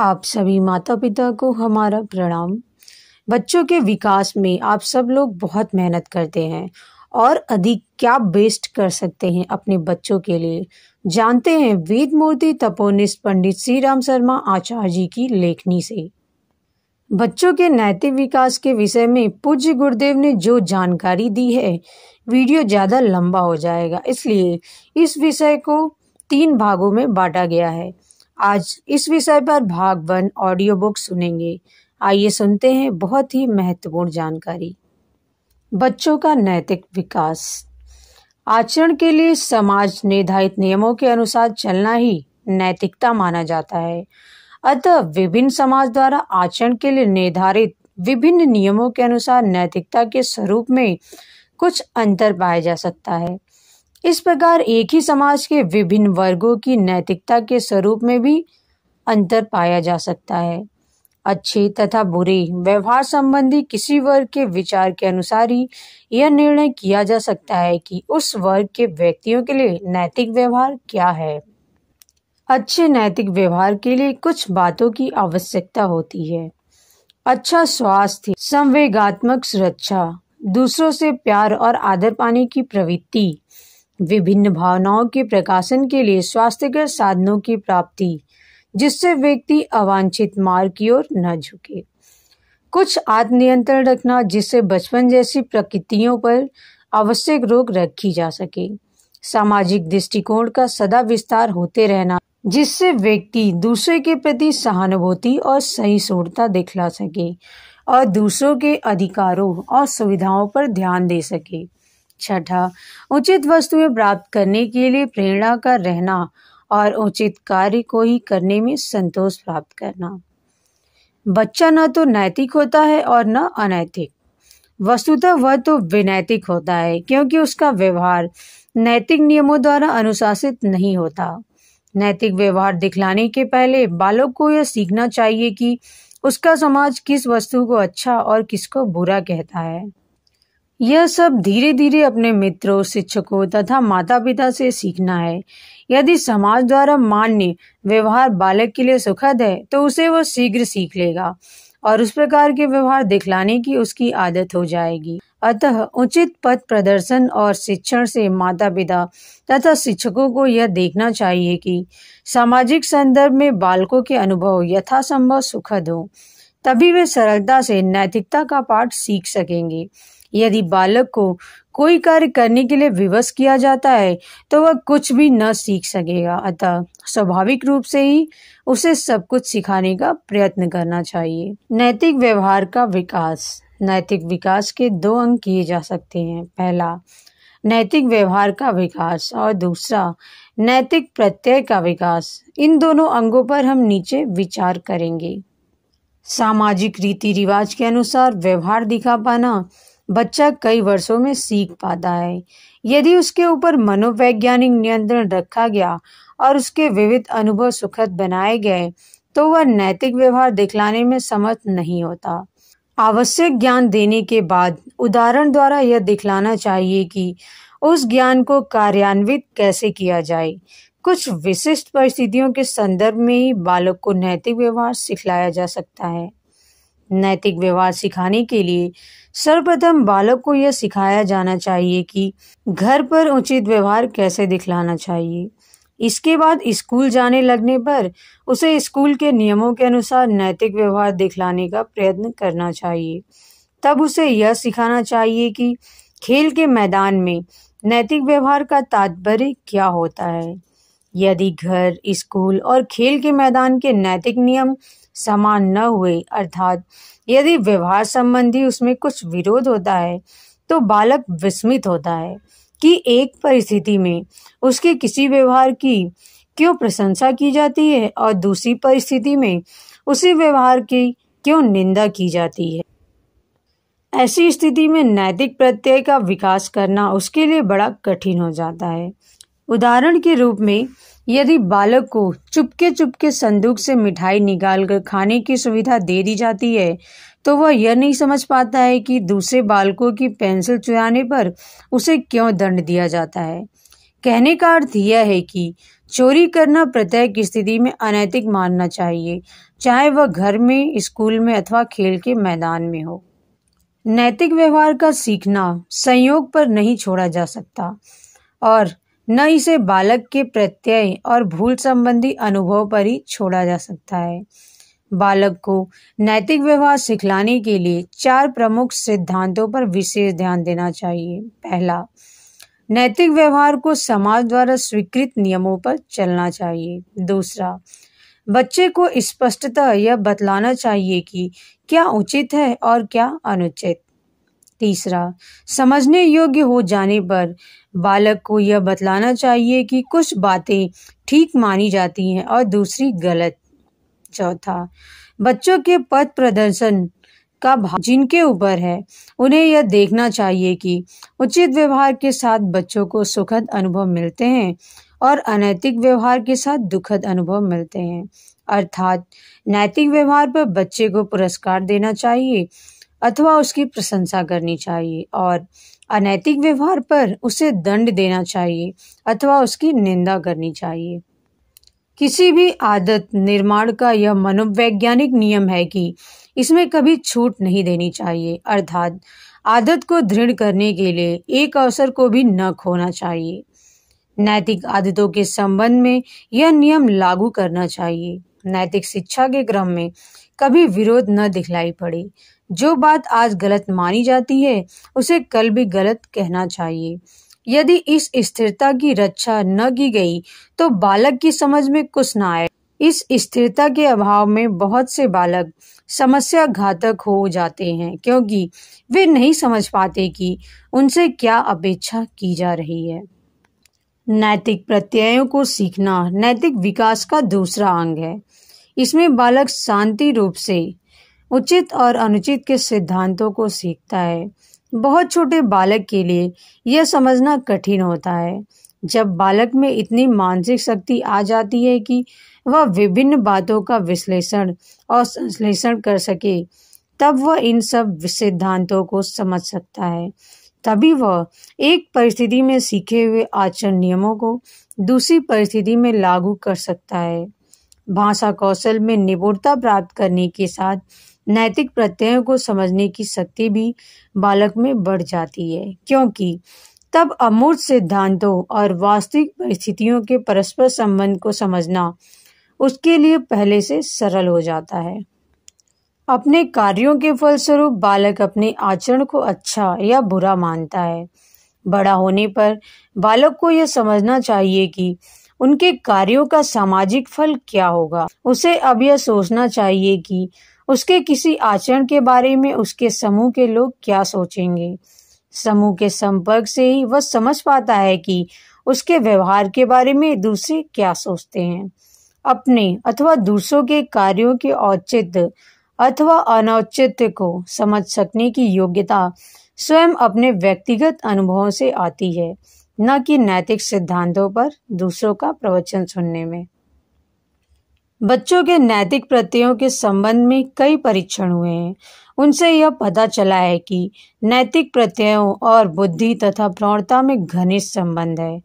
आप सभी माता पिता को हमारा प्रणाम बच्चों के विकास में आप सब लोग बहुत मेहनत करते हैं और अधिक क्या बेस्ट कर सकते हैं अपने बच्चों के लिए जानते हैं वेद मूर्ति तपोनिस पंडित श्री राम शर्मा आचार्य जी की लेखनी से बच्चों के नैतिक विकास के विषय में पूज्य गुरुदेव ने जो जानकारी दी है वीडियो ज़्यादा लंबा हो जाएगा इसलिए इस विषय को तीन भागों में बांटा गया है आज इस विषय पर भाग वन ऑडियो बुक सुनेंगे आइए सुनते हैं बहुत ही महत्वपूर्ण जानकारी बच्चों का नैतिक विकास आचरण के लिए समाज निर्धारित नियमों के अनुसार चलना ही नैतिकता माना जाता है अतः विभिन्न समाज द्वारा आचरण के लिए निर्धारित विभिन्न नियमों के अनुसार नैतिकता के स्वरूप में कुछ अंतर पाया जा सकता है इस प्रकार एक ही समाज के विभिन्न वर्गों की नैतिकता के स्वरूप में भी अंतर पाया जा सकता है अच्छे तथा बुरे व्यवहार संबंधी किसी वर्ग के विचार के अनुसार ही यह निर्णय किया जा सकता है कि उस वर्ग के व्यक्तियों के लिए नैतिक व्यवहार क्या है अच्छे नैतिक व्यवहार के लिए कुछ बातों की आवश्यकता होती है अच्छा स्वास्थ्य संवेगात्मक सुरक्षा दूसरों से प्यार और आदर पाने की प्रवृत्ति विभिन्न भावनाओं के प्रकाशन के लिए स्वास्थ्यगत साधनों की प्राप्ति जिससे व्यक्ति अवांछित मार्ग की ओर न झुके कुछ आत्मनियंत्रण रखना जिससे बचपन जैसी प्रकृतियों पर आवश्यक रोक रखी जा सके सामाजिक दृष्टिकोण का सदा विस्तार होते रहना जिससे व्यक्ति दूसरे के प्रति सहानुभूति और सही सहिष्णुता दिखला सके और दूसरों के अधिकारों और सुविधाओं पर ध्यान दे सके छठा उचित वस्तुएं प्राप्त करने के लिए प्रेरणा का रहना और उचित कार्य को ही करने में संतोष प्राप्त करना बच्चा न तो नैतिक होता है और न अनैतिक वस्तुतः वह तो विनैतिक होता है क्योंकि उसका व्यवहार नैतिक नियमों द्वारा अनुशासित नहीं होता नैतिक व्यवहार दिखलाने के पहले बालक को यह सीखना चाहिए कि उसका समाज किस वस्तु को अच्छा और किसको बुरा कहता है यह सब धीरे धीरे अपने मित्रों शिक्षकों तथा माता पिता से सीखना है यदि समाज द्वारा मान्य व्यवहार बालक के लिए सुखद है तो उसे वह शीघ्र सीख लेगा और उस प्रकार के व्यवहार दिखलाने की उसकी आदत हो जाएगी अतः उचित पथ प्रदर्शन और शिक्षण से माता पिता तथा शिक्षकों को यह देखना चाहिए कि सामाजिक संदर्भ में बालकों के अनुभव यथासंभव सुखद हो तभी वे सरलता से नैतिकता का पाठ सीख सकेंगे यदि बालक को कोई कार्य करने के लिए विवश किया जाता है तो वह कुछ भी न सीख सकेगा अतः स्वाभाविक रूप से ही उसे सब कुछ सिखाने का प्रयत्न करना चाहिए नैतिक व्यवहार का विकास नैतिक विकास के दो अंग किए जा सकते हैं पहला नैतिक व्यवहार का विकास और दूसरा नैतिक प्रत्यय का विकास इन दोनों अंगों पर हम नीचे विचार करेंगे सामाजिक रीति रिवाज के अनुसार व्यवहार दिखा पाना बच्चा कई वर्षों में सीख पाता है यदि उसके ऊपर मनोवैज्ञानिक नियंत्रण रखा गया और उसके विविध अनुभव सुखद बनाए गए तो वह नैतिक व्यवहार दिखलाने में समर्थ नहीं होता आवश्यक ज्ञान देने के बाद उदाहरण द्वारा यह दिखलाना चाहिए कि उस ज्ञान को कार्यान्वित कैसे किया जाए कुछ विशिष्ट परिस्थितियों के संदर्भ में ही बालक को नैतिक व्यवहार सिखलाया जा सकता है नैतिक व्यवहार सिखाने के लिए सर्वप्रथम बालक को यह सिखाया जाना चाहिए कि घर पर उचित व्यवहार कैसे दिखलाना चाहिए इसके बाद स्कूल जाने लगने पर उसे स्कूल के नियमों के अनुसार नैतिक व्यवहार दिखलाने का प्रयत्न करना चाहिए तब उसे यह सिखाना चाहिए कि खेल के मैदान में नैतिक व्यवहार का तात्पर्य क्या होता है यदि घर स्कूल और खेल के मैदान के नैतिक नियम समान न हुए अर्थात यदि व्यवहार संबंधी उसमें कुछ विरोध होता है तो बालक विस्मित होता है कि एक परिस्थिति में उसके किसी व्यवहार की क्यों प्रशंसा की जाती है और दूसरी परिस्थिति में उसी व्यवहार की क्यों निंदा की जाती है ऐसी स्थिति में नैतिक प्रत्यय का विकास करना उसके लिए बड़ा कठिन हो जाता है उदाहरण के रूप में यदि बालक को चुपके चुपके संदूक से मिठाई निकालकर खाने की सुविधा दे दी जाती है तो वह यह नहीं समझ पाता है कि दूसरे बालकों की पेंसिल चुराने पर उसे क्यों दंड दिया जाता है कहने का अर्थ यह है कि चोरी करना प्रत्येक स्थिति में अनैतिक मानना चाहिए चाहे वह घर में स्कूल में अथवा खेल के मैदान में हो नैतिक व्यवहार का सीखना संयोग पर नहीं छोड़ा जा सकता और न इसे बालक के प्रत्यय और भूल संबंधी अनुभव पर ही छोड़ा जा सकता है बालक को नैतिक व्यवहार सिखलाने के लिए चार प्रमुख सिद्धांतों पर विशेष ध्यान देना चाहिए पहला नैतिक व्यवहार को समाज द्वारा स्वीकृत नियमों पर चलना चाहिए दूसरा बच्चे को स्पष्टता यह बतलाना चाहिए कि क्या उचित है और क्या अनुचित तीसरा समझने योग्य हो जाने पर बालक को यह बतलाना चाहिए कि कुछ बातें ठीक मानी जाती हैं और दूसरी गलत चौथा बच्चों के पथ प्रदर्शन का भाव जिनके ऊपर है उन्हें यह देखना चाहिए कि उचित व्यवहार के साथ बच्चों को सुखद अनुभव मिलते हैं और अनैतिक व्यवहार के साथ दुखद अनुभव मिलते हैं अर्थात नैतिक व्यवहार पर बच्चे को पुरस्कार देना चाहिए अथवा उसकी प्रशंसा करनी चाहिए और अनैतिक व्यवहार पर उसे दंड देना चाहिए अथवा उसकी निंदा करनी चाहिए किसी भी आदत निर्माण का यह मनोवैज्ञानिक नियम है कि इसमें कभी छूट नहीं देनी चाहिए अर्थात आदत को दृढ़ करने के लिए एक अवसर को भी न खोना चाहिए नैतिक आदतों के संबंध में यह नियम लागू करना चाहिए नैतिक शिक्षा के क्रम में कभी विरोध न दिखलाई पड़े जो बात आज गलत मानी जाती है उसे कल भी गलत कहना चाहिए यदि इस स्थिरता की रक्षा न की गई तो बालक की समझ में कुछ ना आए इस स्थिरता के अभाव में बहुत से बालक समस्या घातक हो जाते हैं क्योंकि वे नहीं समझ पाते कि उनसे क्या अपेक्षा की जा रही है नैतिक प्रत्ययों को सीखना नैतिक विकास का दूसरा अंग है इसमें बालक शांति रूप से उचित और अनुचित के सिद्धांतों को सीखता है बहुत छोटे बालक के लिए यह समझना कठिन होता है जब बालक में इतनी मानसिक शक्ति आ जाती है कि वह विभिन्न बातों का विश्लेषण और संश्लेषण कर सके तब वह इन सब सिद्धांतों को समझ सकता है तभी वह एक परिस्थिति में सीखे हुए आचरण नियमों को दूसरी परिस्थिति में लागू कर सकता है भाषा कौशल में निपुणता प्राप्त करने के साथ नैतिक प्रत्ययों को समझने की शक्ति भी बालक में बढ़ जाती है क्योंकि तब अमूर्त सिद्धांतों और वास्तविक परिस्थितियों के परस्पर संबंध को समझना उसके लिए पहले से सरल हो जाता है अपने कार्यों के फलस्वरूप बालक अपने आचरण को अच्छा या बुरा मानता है बड़ा होने पर बालक को यह समझना चाहिए कि उनके कार्यों का सामाजिक फल क्या होगा उसे अब यह सोचना चाहिए कि उसके किसी आचरण के बारे में उसके समूह के लोग क्या सोचेंगे समूह के संपर्क से ही वह समझ पाता है कि उसके व्यवहार के बारे में दूसरे क्या सोचते हैं अपने अथवा दूसरों के कार्यों के औचित्य अथवा अनौचित्य को समझ सकने की योग्यता स्वयं अपने व्यक्तिगत अनुभवों से आती है न कि नैतिक सिद्धांतों पर दूसरों का प्रवचन सुनने में बच्चों के नैतिक प्रत्ययों के संबंध में कई परीक्षण हुए हैं उनसे यह पता चला है कि नैतिक प्रत्ययों और बुद्धि तथा प्रौढ़ता में घनिष्ठ संबंध है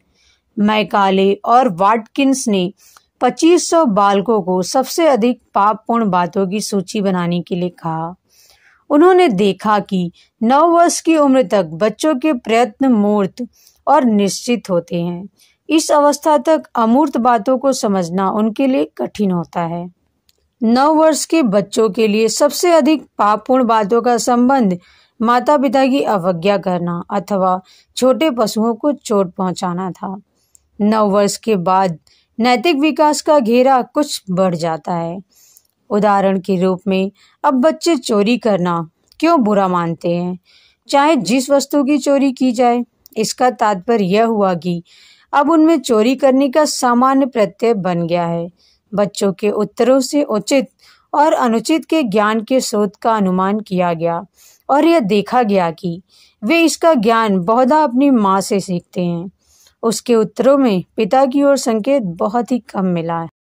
मैकाले और वाटकिंस ने 2500 बालकों को सबसे अधिक पाप पूर्ण बातों की सूची बनाने के लिए कहा उन्होंने देखा कि नौ वर्ष की उम्र तक बच्चों के प्रयत्न मूर्त और निश्चित होते हैं इस अवस्था तक अमूर्त बातों को समझना उनके लिए कठिन होता है नौ वर्ष के बच्चों के लिए सबसे अधिक पापपूर्ण बातों का संबंध माता पिता की अवज्ञा करना अथवा छोटे पशुओं को चोट पहुंचाना था नौ वर्ष के बाद नैतिक विकास का घेरा कुछ बढ़ जाता है उदाहरण के रूप में अब बच्चे चोरी करना क्यों बुरा मानते हैं चाहे जिस वस्तु की चोरी की जाए इसका तात्पर्य यह हुआ कि अब उनमें चोरी करने का सामान्य प्रत्यय बन गया है बच्चों के उत्तरों से उचित और अनुचित के ज्ञान के स्रोत का अनुमान किया गया और यह देखा गया कि वे इसका ज्ञान बहुधा अपनी माँ से सीखते हैं उसके उत्तरों में पिता की ओर संकेत बहुत ही कम मिला है